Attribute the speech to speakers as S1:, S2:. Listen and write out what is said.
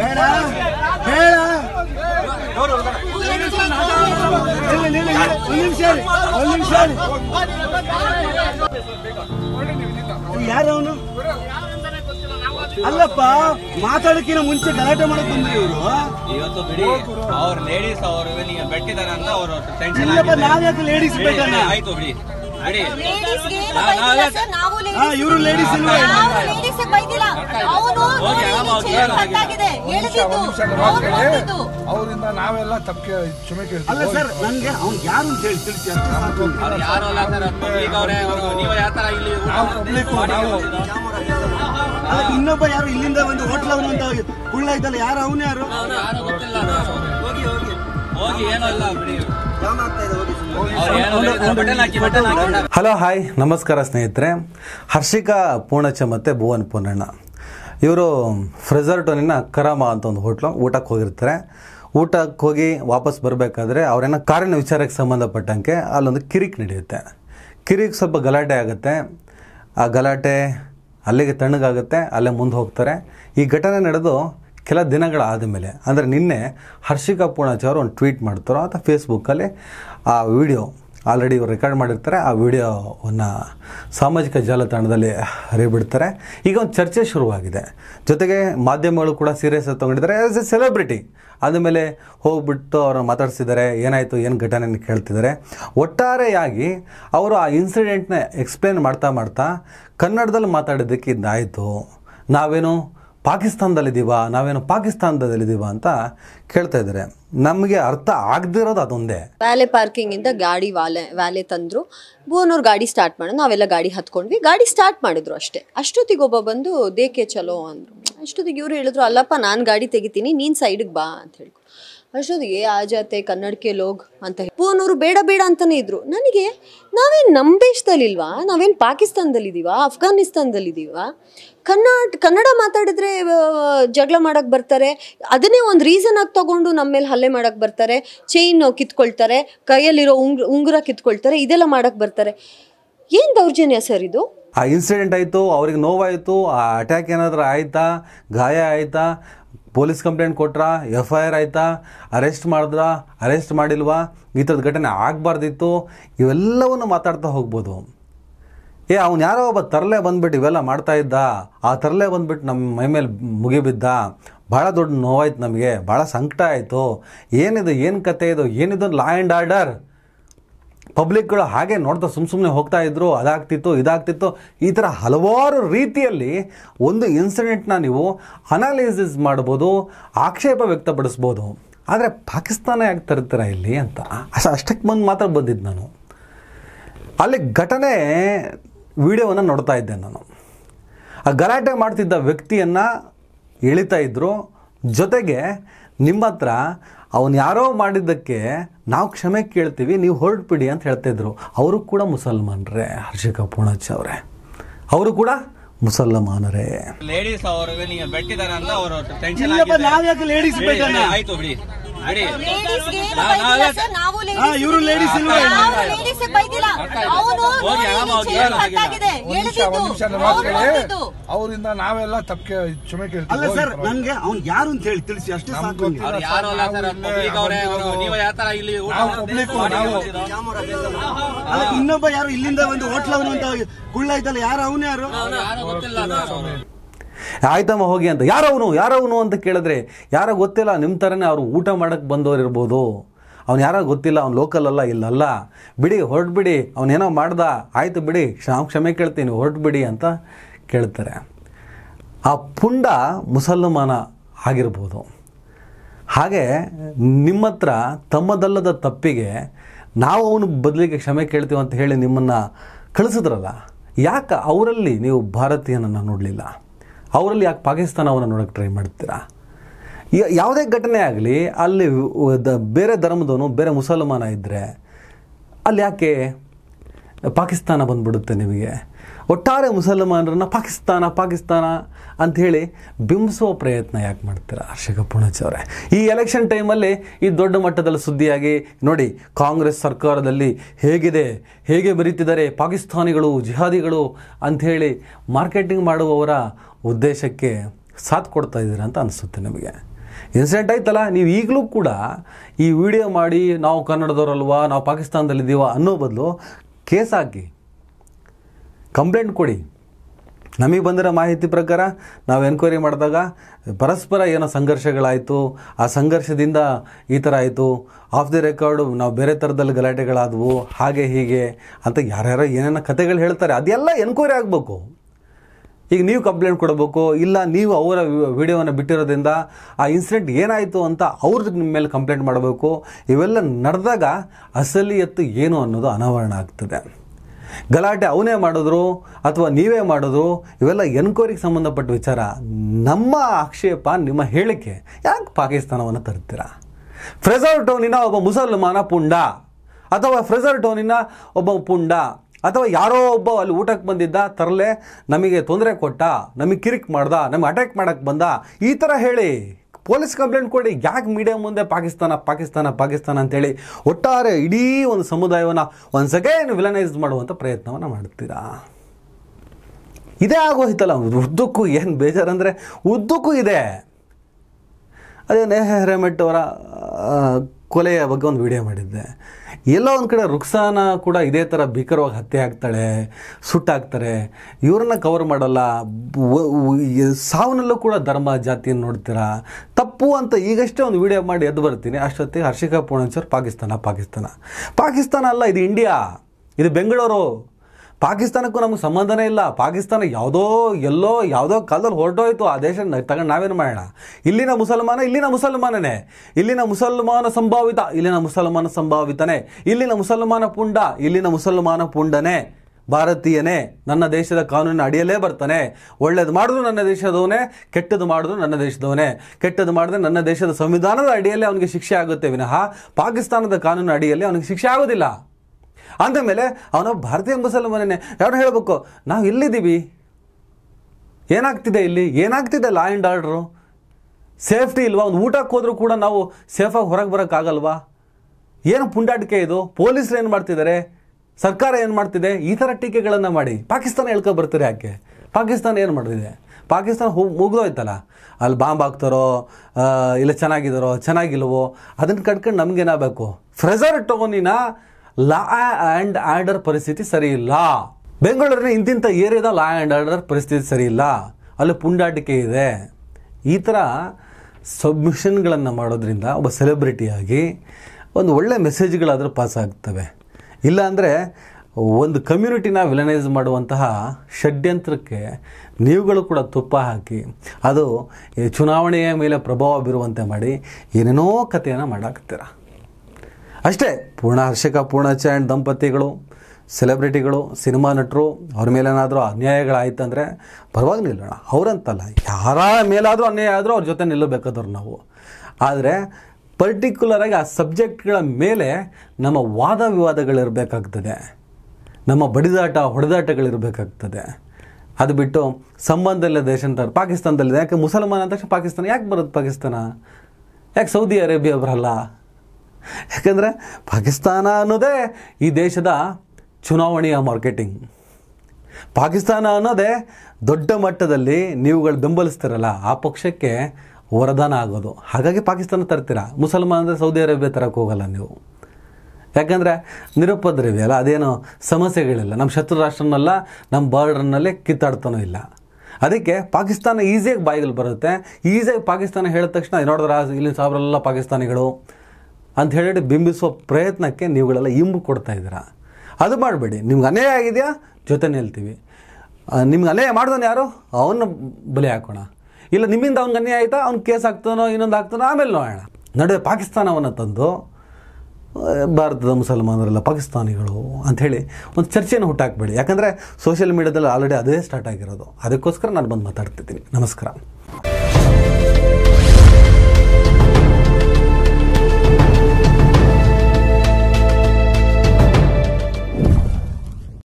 S1: ಬೇಡ ಬೇಡ ಒಂದು ನಿಮಿಷ ಒಂದು ನಿಮಿಷ ಯಾರು ಅವನು ಅಲ್ಲಪ್ಪ ಮಾತಾಡಕ್ಕಿಂತ ಮುಂಚೆ ಗಲಾಟೆ ಮಾಡಕ್ ಬಂದ್ರಿ ಇವರು ಇವತ್ತು ಬಿಡಿ ಅವ್ರ ಲೇಡೀಸ್ ಅವರು ನೀವು ಬೆಟ್ಟಿದಾರ ಅಂತ ಅವ್ರ ಇಲ್ಲಪ್ಪ ನಾವ್ಯಾಕೆ ಲೇಡೀಸ್ ಬೆಟ್ಟ ಆಯ್ತು ಬಿಡಿ ಇವರು ಲೇಡೀಸ್ ಅವರಿಂದ ನಾವೆಲ್ಲ ತಪ್ಪಿಗೆ ಚುಮೆ ಕೇಳ್ತೀವಿ ಅಲ್ಲ ಸರ್ ನನಗೆ ಅವ್ನ್ ಯಾರು ಅಂತ ಹೇಳಿ ತಿಳಿಸಿ ಅಂತ ಇನ್ನೊಬ್ಬ ಯಾರು ಇಲ್ಲಿಂದ ಒಂದು ಹೋಟ್ಲ್ ಅವನು ಅಂತ ಉಳ್ಳ ಇದ್ದಲ್ಲ ಯಾರು ಅವನು ಯಾರು ಹೋಗಿ ಹೋಗಿ ಹೋಗಿ ಏನೋ ಇಲ್ಲ ಬಿಡಿ ಹಲೋ ಹಾಯ್ ನಮಸ್ಕಾರ ಸ್ನೇಹಿತರೆ ಹರ್ಷಿಕಾ ಪೂರ್ಣಚ ಮತ್ತು ಭುವನ್ ಪೂರ್ಣಣ್ಣ ಇವರು ಫ್ರೆಸರ್ಟೋನಿನ ಕರಾಮ ಅಂತ ಒಂದು ಹೋಟ್ಲು ಊಟಕ್ಕೆ ಹೋಗಿರ್ತಾರೆ ಊಟಕ್ಕೆ ಹೋಗಿ ವಾಪಸ್ ಬರಬೇಕಾದ್ರೆ ಅವರೇನೋ ಕಾರಿನ ವಿಚಾರಕ್ಕೆ ಸಂಬಂಧಪಟ್ಟಂಗೆ ಅಲ್ಲೊಂದು ಕಿರಿಕ್ ನಡೆಯುತ್ತೆ ಕಿರಿಕ್ ಸ್ವಲ್ಪ ಗಲಾಟೆ ಆಗುತ್ತೆ ಆ ಗಲಾಟೆ ಅಲ್ಲಿಗೆ ತಣ್ಣಗಾಗುತ್ತೆ ಅಲ್ಲೇ ಮುಂದೆ ಹೋಗ್ತಾರೆ ಈ ಘಟನೆ ನಡೆದು ಕೆಲ ದಿನಗಳಾದ ಮೇಲೆ ಅಂದರೆ ನಿನ್ನೆ ಹರ್ಷಿಕಾ ಪೂರ್ಣಾಚಾರ್ ಒಂದು ಟ್ವೀಟ್ ಮಾಡ್ತಾರೋ ಅಥವಾ ಫೇಸ್ಬುಕ್ಕಲ್ಲಿ ಆ ವಿಡಿಯೋ ಆಲ್ರೆಡಿ ಇವರು ರೆಕಾರ್ಡ್ ಮಾಡಿರ್ತಾರೆ ಆ ವಿಡಿಯೋವನ್ನು ಸಾಮಾಜಿಕ ಜಾಲತಾಣದಲ್ಲಿ ಹರಿಬಿಡ್ತಾರೆ ಈಗ ಒಂದು ಚರ್ಚೆ ಶುರುವಾಗಿದೆ ಜೊತೆಗೆ ಮಾಧ್ಯಮಗಳು ಕೂಡ ಸೀರಿಯಸ್ ಆಗಿ ತೊಗೊಂಡಿದ್ದಾರೆ ಆ್ಯಸ್ ಎ ಸೆಲೆಬ್ರಿಟಿ ಆದಮೇಲೆ ಹೋಗ್ಬಿಟ್ಟು ಅವ್ರನ್ನ ಮಾತಾಡ್ಸಿದ್ದಾರೆ ಏನಾಯಿತು ಏನು ಘಟನೆಯನ್ನು ಕೇಳ್ತಿದ್ದಾರೆ ಒಟ್ಟಾರೆಯಾಗಿ ಅವರು ಆ ಇನ್ಸಿಡೆಂಟ್ನ ಎಕ್ಸ್ಪ್ಲೇನ್ ಮಾಡ್ತಾ ಮಾಡ್ತಾ ಕನ್ನಡದಲ್ಲಿ ಮಾತಾಡಿದ್ದಕ್ಕೆ ಇದ್ದಾಯಿತು ನಾವೇನು ಪಾಕಿಸ್ತಾನದಲ್ಲಿದ್ದೀವ ನಾವೇನು ಪಾಕಿಸ್ತಾನದಲ್ಲಿದ್ದೀವ ಅಂತ ಕೇಳ್ತಾ ಇದ್ದಾರೆ ನಮಗೆ ಅರ್ಥ ಆಗದಿರೋದು ಅದೊಂದೇ ವ್ಯಾಲೆ ಪಾರ್ಕಿಂಗ್ ಇಂದ ಗಾಡಿ ವಾಲೆ ವ್ಯಾಲೆ ತಂದ್ರು ಮೂರ್ನೂರು ಗಾಡಿ ಸ್ಟಾರ್ಟ್ ಮಾಡೋಣ ನಾವೆಲ್ಲ ಗಾಡಿ ಹತ್ಕೊಂಡ್ವಿ ಗಾಡಿ ಸ್ಟಾರ್ಟ್ ಮಾಡಿದ್ರು ಅಷ್ಟೇ ಅಷ್ಟೊತ್ತಿಗೆ ಒಬ್ಬ ಬಂದು ದೇಕೆ ಚಲೋ ಅಂದ್ರು ಅಷ್ಟೊತ್ತಿಗೆ ಇವ್ರು ಹೇಳಿದ್ರು ಅಲ್ಲಪ್ಪ ನಾನು ಗಾಡಿ ತೆಗಿತೀನಿ ನೀನು ಸೈಡಿಗೆ ಬಾ ಅಂತ ಹೇಳ್ಕೊ ಏ ಆ ಜಾತೆ ಕನ್ನಡಕ್ಕೆ ಲೋಗ್ ಅಂತ ಪೂನೂರು ಬೇಡ ಬೇಡ ಅಂತಲೇ ಇದ್ರು ನನಗೆ ನಾವೇನು ನಮ್ಮ ದೇಶದಲ್ಲಿಲ್ವಾ ನಾವೇನು ಪಾಕಿಸ್ತಾನದಲ್ಲಿದ್ದೀವಾ ಅಫ್ಘಾನಿಸ್ತಾನದಲ್ಲಿದ್ದೀವಾ ಕನ್ನಡ ಕನ್ನಡ ಮಾತಾಡಿದ್ರೆ ಜಗಳ ಮಾಡೋಕ್ಕೆ ಬರ್ತಾರೆ ಅದನ್ನೇ ಒಂದು ರೀಸನ್ ಆಗಿ ತೊಗೊಂಡು ನಮ್ಮ ಮೇಲೆ ಹಲ್ಲೆ ಮಾಡೋಕ್ಕೆ ಬರ್ತಾರೆ ಚೈನ್ ಕಿತ್ಕೊಳ್ತಾರೆ ಕೈಯಲ್ಲಿರೋ ಉಂಗ್ ಉಂಗುರ ಕಿತ್ಕೊಳ್ತಾರೆ ಇದೆಲ್ಲ ಮಾಡೋಕ್ಕೆ ಬರ್ತಾರೆ ಏನು ದೌರ್ಜನ್ಯ ಸರ್ ಇದು ಆ ಇನ್ಸಿಡೆಂಟ್ ಆಯಿತು ಅವ್ರಿಗೆ ನೋವಾಯಿತು ಆ ಅಟ್ಯಾಕ್ ಏನಾದರೂ ಆಯಿತಾ ಗಾಯ ಆಯಿತಾ ಪೊಲೀಸ್ ಕಂಪ್ಲೇಂಟ್ ಕೊಟ್ರ ಎಫ್ ಐ ಆರ್ ಆಯ್ತಾ ಅರೆಸ್ಟ್ ಮಾಡಿದ್ರ ಅರೆಸ್ಟ್ ಮಾಡಿಲ್ವಾ ಈ ಥರದ ಘಟನೆ ಆಗಬಾರ್ದಿತ್ತು ಇವೆಲ್ಲವನ್ನು ಮಾತಾಡ್ತಾ ಹೋಗ್ಬೋದು ಏ ಅವ್ನು ಯಾರೋ ಒಬ್ಬ ತರಲೆ ಬಂದುಬಿಟ್ಟು ಇವೆಲ್ಲ ಮಾಡ್ತಾ ಇದ್ದ ಆ ತರಲೆ ಬಂದುಬಿಟ್ಟು ನಮ್ಮ ಮೈ ಮೇಲೆ ಮುಗಿಬಿದ್ದ ಭಾಳ ದೊಡ್ಡ ನೋವಾಯ್ತು ನಮಗೆ ಭಾಳ ಸಂಕಟ ಆಯಿತು ಏನಿದು ಏನು ಕತೆ ಇದು ಏನಿದು ಲಾ ಆ್ಯಂಡ್ ಆರ್ಡರ್ ಪಬ್ಲಿಕ್ಗಳು ಹಾಗೆ ನೋಡ್ತಾ ಸುಮ್ಮ ಸುಮ್ಮನೆ ಹೋಗ್ತಾ ಇದ್ರು ಅದಾಗ್ತಿತ್ತು ಇದಾಗ್ತಿತ್ತು ಈ ಥರ ಹಲವಾರು ರೀತಿಯಲ್ಲಿ ಒಂದು ಇನ್ಸಿಡೆಂಟ್ನ ನೀವು ಅನಾಲಿಸಿಸ್ ಮಾಡ್ಬೋದು ಆಕ್ಷೇಪ ವ್ಯಕ್ತಪಡಿಸ್ಬೋದು ಆದರೆ ಪಾಕಿಸ್ತಾನ ಯಾಕೆ ತರ್ತೀರ ಇಲ್ಲಿ ಅಂತ ಅಷ್ಟಕ್ಕೆ ಬಂದು ಮಾತ್ರ ಬಂದಿದ್ದು ನಾನು ಅಲ್ಲಿ ಘಟನೆ ವಿಡಿಯೋವನ್ನು ನೋಡ್ತಾ ಇದ್ದೆ ನಾನು ಆ ಗಲಾಟೆ ಮಾಡ್ತಿದ್ದ ವ್ಯಕ್ತಿಯನ್ನು ಎಳಿತಾ ಇದ್ದರು ಜೊತೆಗೆ ನಿಮ್ಮ ಹತ್ರ ಅವನು ಯಾರೋ ಮಾಡಿದ್ದಕ್ಕೆ ನಾವು ಕ್ಷಮೆ ಕೇಳ್ತೀವಿ ನೀವು ಹೊರಡ್ಬಿಡಿ ಅಂತ ಹೇಳ್ತಿದ್ರು ಅವರು ಕೂಡ ಮುಸಲ್ಮಾನರೇ ಹರ್ಷಿಕ ಪೂಣಾಚ್ ಅವರೇ ಅವರು ಕೂಡ ಮುಸಲ್ಮಾನರೇ ಲೇಡೀಸ್ ನೀವು ಬೆಟ್ಟಿದ್ದಾರೆ ಅಂತ ಅವರು ಟೆನ್ಷನ್ ಆಯ್ತು ಬಿಡಿ ಇವರು ಲೇಡೀಸ್ ಅವರಿಂದ ನಾವೆಲ್ಲ ತಪ್ಪಿಗೆ ಕ್ಷಮೆ ಕೇಳ್ತೀವಿ ಅಲ್ಲ ಸರ್ ನಂಗೆ ಅವ್ನು ಯಾರು ಅಂತ ಹೇಳಿ ತಿಳಿಸಿ ಅಷ್ಟೇ ಸಾಕು ಇನ್ನೊಬ್ಬ ಯಾರು ಇಲ್ಲಿಂದ ಒಂದು ಹೋಟ್ಲ್ ಅವನು ಅಂತ ಗುಳ್ಳ ಇದ್ದಲ್ಲ ಯಾರು ಅವನೇ ಯಾರು ಆಯ್ತಮ್ಮ ಹೋಗಿ ಅಂತ ಯಾರವನು ಯಾರವನು ಅಂತ ಕೇಳಿದ್ರೆ ಯಾರೋ ಗೊತ್ತಿಲ್ಲ ನಿಮ್ಮ ಥರನೇ ಅವರು ಊಟ ಮಾಡೋಕ್ಕೆ ಬಂದವರು ಇರ್ಬೋದು ಅವ್ನು ಯಾರೋ ಗೊತ್ತಿಲ್ಲ ಅವ್ನು ಲೋಕಲಲ್ಲ ಇಲ್ಲಲ್ಲ ಬಿಡಿ ಹೊರಟುಬಿಡಿ ಅವನೇನೋ ಮಾಡ್ದ ಆಯಿತು ಬಿಡಿ ನಾವು ಕ್ಷಮೆ ಕೇಳ್ತೀನಿ ಹೊರಟುಬಿಡಿ ಅಂತ ಕೇಳ್ತಾರೆ ಆ ಪುಂಡ ಮುಸಲ್ಮಾನ ಆಗಿರ್ಬೋದು ಹಾಗೆ ನಿಮ್ಮ ಹತ್ರ ತಮ್ಮದಲ್ಲದ ತಪ್ಪಿಗೆ ನಾವು ಅವನು ಬದಲಿಗೆ ಕ್ಷಮೆ ಕೇಳ್ತೀವಿ ಅಂತ ಹೇಳಿ ನಿಮ್ಮನ್ನು ಕಳಿಸಿದ್ರಲ್ಲ ಯಾಕೆ ಅವರಲ್ಲಿ ನೀವು ಭಾರತೀಯನನ್ನು ನೋಡಲಿಲ್ಲ ಅವರಲ್ಲಿ ಯಾಕೆ ಪಾಕಿಸ್ತಾನವನ್ನು ನೋಡೋಕೆ ನೋಡೋಕ್ಕೆ ಟ್ರೈ ಮಾಡ್ತೀರಾ ಯಾವುದೇ ಘಟನೆ ಆಗಲಿ ಅಲ್ಲಿ ಬೇರೆ ಧರ್ಮದವನು ಬೇರೆ ಮುಸಲ್ಮಾನ ಇದ್ದರೆ ಅಲ್ಲಿ ಯಾಕೆ ಪಾಕಿಸ್ತಾನ ಬಂದುಬಿಡುತ್ತೆ ನಿಮಗೆ ಒಟ್ಟಾರೆ ಮುಸಲ್ಮಾನರನ್ನು ಪಾಕಿಸ್ತಾನ ಪಾಕಿಸ್ತಾನ ಅಂಥೇಳಿ ಬಿಂಬಿಸುವ ಪ್ರಯತ್ನ ಯಾಕೆ ಮಾಡ್ತೀರಾ ಹರ್ಷಕ ಪುಣಚವರೇ ಈ ಎಲೆಕ್ಷನ್ ಟೈಮಲ್ಲಿ ಈ ದೊಡ್ಡ ಮಟ್ಟದಲ್ಲಿ ಸುದ್ದಿಯಾಗಿ ನೋಡಿ ಕಾಂಗ್ರೆಸ್ ಸರ್ಕಾರದಲ್ಲಿ ಹೇಗಿದೆ ಹೇಗೆ ಬರೀತಿದ್ದಾರೆ ಪಾಕಿಸ್ತಾನಿಗಳು ಜಿಹಾದಿಗಳು ಅಂಥೇಳಿ ಮಾರ್ಕೆಟಿಂಗ್ ಮಾಡುವವರ ಉದ್ದೇಶಕ್ಕೆ ಸಾಥ್ ಕೊಡ್ತಾ ಇದ್ದೀರಾ ಅಂತ ಅನಿಸುತ್ತೆ ನಮಗೆ ಇನ್ಸಿಡೆಂಟ್ ಆಯ್ತಲ್ಲ ನೀವು ಈಗಲೂ ಕೂಡ ಈ ವಿಡಿಯೋ ಮಾಡಿ ನಾವು ಕನ್ನಡದವರಲ್ವಾ ನಾವು ಪಾಕಿಸ್ತಾನದಲ್ಲಿದ್ದೀವ ಅನ್ನೋ ಬದಲು ಕೇಸ್ ಹಾಕಿ ಕಂಪ್ಲೇಂಟ್ ಕೊಡಿ ನಮಗೆ ಬಂದಿರೋ ಮಾಹಿತಿ ಪ್ರಕಾರ ನಾವು ಎನ್ಕ್ವೈರಿ ಮಾಡಿದಾಗ ಪರಸ್ಪರ ಏನೋ ಸಂಘರ್ಷಗಳಾಯಿತು ಆ ಸಂಘರ್ಷದಿಂದ ಈ ಥರ ಆಯಿತು ಆಫ್ ದಿ ರೆಕಾರ್ಡು ನಾವು ಬೇರೆ ಥರದಲ್ಲಿ ಗಲಾಟೆಗಳಾದವು ಹಾಗೆ ಹೀಗೆ ಅಂತ ಯಾರ್ಯಾರೋ ಏನೇನೋ ಕಥೆಗಳು ಹೇಳ್ತಾರೆ ಅದೆಲ್ಲ ಎನ್ಕ್ವೈರಿ ಆಗಬೇಕು ಈಗ ನೀವು ಕಂಪ್ಲೇಂಟ್ ಕೊಡಬೇಕು ಇಲ್ಲ ನೀವು ಅವರ ವಿಡಿಯೋವನ್ನು ಬಿಟ್ಟಿರೋದ್ರಿಂದ ಆ ಇನ್ಸಿಡೆಂಟ್ ಏನಾಯಿತು ಅಂತ ಅವ್ರದ್ದು ನಿಮ್ಮ ಮೇಲೆ ಕಂಪ್ಲೇಂಟ್ ಮಾಡಬೇಕು ಇವೆಲ್ಲ ನಡೆದಾಗ ಅಸಲಿಯತ್ತು ಏನು ಅನ್ನೋದು ಅನಾವರಣ ಆಗ್ತದೆ ಗಲಾಟೆ ಅವನೇ ಮಾಡಿದ್ರು ಅಥವಾ ನೀವೇ ಮಾಡಿದ್ರು ಇವೆಲ್ಲ ಎನ್ಕ್ವೈರಿಗೆ ಸಂಬಂಧಪಟ್ಟ ವಿಚಾರ ನಮ್ಮ ಆಕ್ಷೇಪ ನಿಮ್ಮ ಹೇಳಿಕೆ ಯಾಕೆ ಪಾಕಿಸ್ತಾನವನ್ನು ತರ್ತೀರ ಫ್ರೆಸರ್ ಟೋನಿನ ಒಬ್ಬ ಮುಸಲ್ಮಾನ ಪುಂಡ ಅಥವಾ ಫ್ರೆಸರ್ ಟೋನಿನ ಒಬ್ಬ ಪುಂಡ ಅಥವಾ ಯಾರೋ ಒಬ್ಬ ಅಲ್ಲಿ ಊಟಕ್ಕೆ ಬಂದಿದ್ದ ತರಲೆ ನಮಗೆ ತೊಂದರೆ ಕೊಟ್ಟ ನಮಗೆ ಕಿರಿಕ್ ಮಾಡ್ದ ನಮಗೆ ಅಟ್ಯಾಕ್ ಮಾಡೋಕ್ಕೆ ಬಂದ ಈ ಥರ ಹೇಳಿ ಪೊಲೀಸ್ ಕಂಪ್ಲೇಂಟ್ ಕೊಡಿ ಯಾಕೆ ಮೀಡಿಯಾ ಮುಂದೆ ಪಾಕಿಸ್ತಾನ ಪಾಕಿಸ್ತಾನ ಪಾಕಿಸ್ತಾನ ಅಂತೇಳಿ ಒಟ್ಟಾರೆ ಇಡೀ ಒಂದು ಸಮುದಾಯವನ್ನು ಒಂದು ಸೆಕೆಂಡ್ ವಿಲನೈಸ್ ಮಾಡುವಂಥ ಪ್ರಯತ್ನವನ್ನು ಮಾಡ್ತೀರಾ ಇದೇ ಆಗೋಯ್ತಲ್ಲ ಉದ್ದಕ್ಕೂ ಏನು ಬೇಜಾರಂದರೆ ಉದ್ದಕ್ಕೂ ಇದೆ ಅದೇ ನೇಹ ಅವರ ಕೊಲೆಯ ಬಗ್ಗೆ ಒಂದು ವಿಡಿಯೋ ಮಾಡಿದ್ದೆ ಎಲ್ಲೋ ಒಂದು ಕಡೆ ರುಕ್ಸಾನ ಕೂಡ ಇದೇ ಥರ ಭೀಕರವಾಗಿ ಹತ್ಯೆ ಆಗ್ತಾಳೆ ಸುಟ್ಟಾಗ್ತಾರೆ ಇವ್ರನ್ನ ಕವರ್ ಮಾಡಲ್ಲ ಸಾವನಲ್ಲೂ ಕೂಡ ಧರ್ಮ ಜಾತಿಯನ್ನು ನೋಡ್ತೀರಾ ತಪ್ಪು ಅಂತ ಈಗಷ್ಟೇ ಒಂದು ವಿಡಿಯೋ ಮಾಡಿ ಎದ್ದು ಬರ್ತೀನಿ ಅಷ್ಟೊತ್ತಿಗೆ ಹರ್ಷಿಕಾ ಪೂರ್ಣೇಶ್ವರ್ ಪಾಕಿಸ್ತಾನ ಪಾಕಿಸ್ತಾನ ಪಾಕಿಸ್ತಾನ ಅಲ್ಲ ಇದು ಇಂಡಿಯಾ ಇದು ಬೆಂಗಳೂರು ಪಾಕಿಸ್ತಾನಕ್ಕೂ ನಮ್ಗೆ ಸಂಬಂಧನೇ ಇಲ್ಲ ಪಾಕಿಸ್ತಾನ ಯಾವುದೋ ಎಲ್ಲೋ ಯಾವುದೋ ಕಾಲದಲ್ಲಿ ಹೊರಟೋಯ್ತು ಆ ದೇಶ ತಗೊಂಡು ನಾವೇನು ಮಾಡೋಣ ಇಲ್ಲಿನ ಮುಸಲ್ಮಾನ ಇಲ್ಲಿನ ಮುಸಲ್ಮಾನನೇ ಇಲ್ಲಿನ ಮುಸಲ್ಮಾನ ಸಂಭಾವಿತ ಇಲ್ಲಿನ ಮುಸಲ್ಮಾನ ಸಂಭಾವಿತನೇ ಇಲ್ಲಿನ ಮುಸಲ್ಮಾನ ಪುಂಡ ಇಲ್ಲಿನ ಮುಸಲ್ಮಾನ ಪುಂಡನೇ ಭಾರತೀಯನೇ ನನ್ನ ದೇಶದ ಕಾನೂನಿನ ಅಡಿಯಲ್ಲೇ ಬರ್ತಾನೆ ಒಳ್ಳೇದು ಮಾಡಿದ್ರು ನನ್ನ ದೇಶದವನೇ ಕೆಟ್ಟದ್ದು ಮಾಡಿದ್ರು ನನ್ನ ದೇಶದವನೇ ಕೆಟ್ಟದ್ದು ಮಾಡಿದ್ರೆ ನನ್ನ ದೇಶದ ಸಂವಿಧಾನದ ಅಡಿಯಲ್ಲೇ ಅವನಿಗೆ ಶಿಕ್ಷೆ ಆಗುತ್ತೆ ವಿನಃ ಪಾಕಿಸ್ತಾನದ ಕಾನೂನಿನ ಅಡಿಯಲ್ಲಿ ಅವನಿಗೆ ಶಿಕ್ಷೆ ಆಗೋದಿಲ್ಲ ಅಂದಮೇಲೆ ಅವನು ಭಾರತೀಯ ಮುಸಲ್ಮಾನೇ ಯಾರು ಹೇಳಬೇಕು ನಾವು ಇಲ್ಲಿದ್ದೀವಿ ಏನಾಗ್ತಿದೆ ಇಲ್ಲಿ ಏನಾಗ್ತಿದೆ ಲಾ ಆ್ಯಂಡ್ ಆರ್ಡ್ರು ಸೇಫ್ಟಿ ಇಲ್ವಾ ಒಂದು ಊಟಕ್ಕೆ ಹೋದರೂ ಕೂಡ ನಾವು ಸೇಫಾಗಿ ಹೊರಗೆ ಬರೋಕ್ಕಾಗಲ್ವಾ ಏನು ಪುಂಡಾಟಿಕೆ ಇದು ಪೊಲೀಸರು ಏನು ಮಾಡ್ತಿದ್ದಾರೆ ಸರ್ಕಾರ ಏನು ಮಾಡ್ತಿದೆ ಈ ಥರ ಟೀಕೆಗಳನ್ನು ಮಾಡಿ ಪಾಕಿಸ್ತಾನ ಹೇಳ್ಕೊ ಬರ್ತಾರೆ ಯಾಕೆ ಪಾಕಿಸ್ತಾನ ಏನು ಮಾಡ್ತಿದೆ ಪಾಕಿಸ್ತಾನ ಹೋಗಿ ಮುಗಿದೋಯ್ತಲ್ಲ ಅಲ್ಲಿ ಬಾಂಬ್ ಹಾಕ್ತಾರೋ ಇಲ್ಲ ಚೆನ್ನಾಗಿದ್ದಾರೋ ಚೆನ್ನಾಗಿಲ್ವೋ ಅದನ್ನು ಕಟ್ಕೊಂಡು ನಮಗೇನಾಗಬೇಕು ಫ್ರೆಸರ್ ಟೋನಿನ ಲಾ ಆ್ಯಂಡ್ ಆರ್ಡರ್ ಪರಿಸ್ಥಿತಿ ಸರಿ ಇಲ್ಲ ಬೆಂಗಳೂರಿನ ಇಂತಿಂಥ ಏರಿಯಾದ ಲಾ ಆ್ಯಂಡ್ ಆರ್ಡರ್ ಪರಿಸ್ಥಿತಿ ಸರಿ ಇಲ್ಲ ಅಲ್ಲಿ ಪುಂಡಾಟಿಕೆ ಇದೆ ಈ ಥರ ಸಬ್ಮಿಷನ್ಗಳನ್ನು ಮಾಡೋದ್ರಿಂದ ಒಬ್ಬ ಸೆಲೆಬ್ರಿಟಿಯಾಗಿ ಒಂದು ಒಳ್ಳೆ ಮೆಸೇಜ್ಗಳಾದರೂ ಪಾಸ್ ಆಗ್ತವೆ ಇಲ್ಲಾಂದರೆ ಒಂದು ಕಮ್ಯುನಿಟಿನ ವಿಲನೈಸ್ ಮಾಡುವಂತಹ ಷಡ್ಯಂತ್ರಕ್ಕೆ ನೀವುಗಳು ಕೂಡ ತುಪ್ಪ ಹಾಕಿ ಅದು ಚುನಾವಣೆಯ ಮೇಲೆ ಪ್ರಭಾವ ಬೀರುವಂತೆ ಮಾಡಿ ಏನೇನೋ ಕಥೆಯನ್ನು ಮಾಡಾಕ್ತೀರ ಅಷ್ಟೇ ಪೂರ್ಣ ಹರ್ಷಕ ಪೂರ್ಣಚಂಡ್ ದಂಪತಿಗಳು ಸೆಲೆಬ್ರಿಟಿಗಳು ಸಿನಿಮಾ ನಟರು ಅವ್ರ ಮೇಲೇನಾದರೂ ಅನ್ಯಾಯಗಳಾಯ್ತು ಪರವಾಗಿ ನಿಲ್ಲೋಣ ಅವರಂತಲ್ಲ ಯಾರ ಮೇಲಾದರೂ ಅನ್ಯಾಯ ಆದರೂ ಅವ್ರ ಜೊತೆ ನಿಲ್ಲಬೇಕಾದ್ರು ನಾವು ಆದರೆ ಪರ್ಟಿಕ್ಯುಲರಾಗಿ ಆ ಸಬ್ಜೆಕ್ಟ್ಗಳ ಮೇಲೆ ನಮ್ಮ ವಾದ ವಿವಾದಗಳಿರಬೇಕಾಗ್ತದೆ ನಮ್ಮ ಬಡಿದಾಟ ಹೊಡೆದಾಟಗಳಿರಬೇಕಾಗ್ತದೆ ಅದು ಬಿಟ್ಟು ಸಂಬಂಧದಲ್ಲೇ ದೇಶ ಅಂತಾರೆ ಪಾಕಿಸ್ತಾನದಲ್ಲಿದೆ ಯಾಕೆ ಮುಸಲ್ಮಾನ ಅಂತಕ್ಷಣ ಪಾಕಿಸ್ತಾನ ಯಾಕೆ ಬರುತ್ತೆ ಪಾಕಿಸ್ತಾನ ಯಾಕೆ ಸೌದಿ ಅರೇಬಿಯಾ ಬರಲ್ಲ ಯಾಕಂದರೆ ಪಾಕಿಸ್ತಾನ ಅನ್ನೋದೇ ಈ ದೇಶದ ಚುನಾವಣೆಯ ಮಾರ್ಕೆಟಿಂಗ್ ಪಾಕಿಸ್ತಾನ ಅನ್ನೋದೇ ದೊಡ್ಡ ಮಟ್ಟದಲ್ಲಿ ನೀವುಗಳು ಬೆಂಬಲಿಸ್ತಿರಲ್ಲ ಆ ಪಕ್ಷಕ್ಕೆ ವರದಾನ ಆಗೋದು ಹಾಗಾಗಿ ಪಾಕಿಸ್ತಾನ ತರ್ತೀರ ಮುಸಲ್ಮಾನ ಅಂದರೆ ಸೌದಿ ಅರೇಬಿಯಾ ತರಕ್ಕೆ ಹೋಗಲ್ಲ ನೀವು ಯಾಕಂದರೆ ನಿರುಪದ್ರವಿಯಲ್ಲ ಅದೇನು ಸಮಸ್ಯೆಗಳಿಲ್ಲ ನಮ್ಮ ಶತ್ರು ರಾಷ್ಟ್ರನಲ್ಲ ನಮ್ಮ ಬಾರ್ಡರ್ನಲ್ಲೇ ಕಿತ್ತಾಡ್ತಾನೂ ಇಲ್ಲ ಅದಕ್ಕೆ ಪಾಕಿಸ್ತಾನ ಈಸಿಯಾಗಿ ಬಾಯಿಗಳು ಬರುತ್ತೆ ಈಸಿಯಾಗಿ ಪಾಕಿಸ್ತಾನ ಹೇಳಿದ ತಕ್ಷಣ ನೋಡಿದ್ರೆ ಇಲ್ಲಿ ಸಾವಿರಲ್ಲ ಪಾಕಿಸ್ತಾನಿಗಳು ಅಂತ ಹೇಳಿ ಬಿಂಬಿಸುವ ಪ್ರಯತ್ನಕ್ಕೆ ನೀವುಗಳೆಲ್ಲ ಇಂಬು ಕೊಡ್ತಾ ಇದ್ದೀರಾ ಅದು ಮಾಡಬೇಡಿ ನಿಮ್ಗೆ ಅನ್ಯಾಯ ಆಗಿದೆಯಾ ಜೊತೆನೇ ಹೇಳ್ತೀವಿ ನಿಮ್ಗೆ ಅನ್ಯಾಯ ಮಾಡಿದವನು ಯಾರು ಅವನ್ನ ಬಲಿ ಹಾಕೋಣ ಇಲ್ಲ ನಿಮ್ಮಿಂದ ಅವ್ನಿಗೆ ಅನ್ಯಾಯ ಆಯಿತಾ ಅವ್ನು ಕೇಸ್ ಹಾಕ್ತಾನೋ ಇನ್ನೊಂದು ಆಗ್ತಾನೋ ಆಮೇಲೆ ನೋಡೋಣ ನಡುವೆ ಪಾಕಿಸ್ತಾನವನ್ನು ತಂದು ಭಾರತದ ಮುಸಲ್ಮಾನರೆಲ್ಲ ಪಾಕಿಸ್ತಾನಿಗಳು ಅಂಥೇಳಿ ಒಂದು ಚರ್ಚೆಯನ್ನು ಹುಟ್ಟಾಕ್ಬೇಡಿ ಯಾಕಂದರೆ ಸೋಷಿಯಲ್ ಮೀಡ್ಯಾದಲ್ಲಿ ಆಲ್ರೆಡಿ ಅದೇ ಸ್ಟಾರ್ಟ್ ಆಗಿರೋದು ಅದಕ್ಕೋಸ್ಕರ ನಾನು ಬಂದು ಮಾತಾಡ್ತಿದ್ದೀನಿ ನಮಸ್ಕಾರ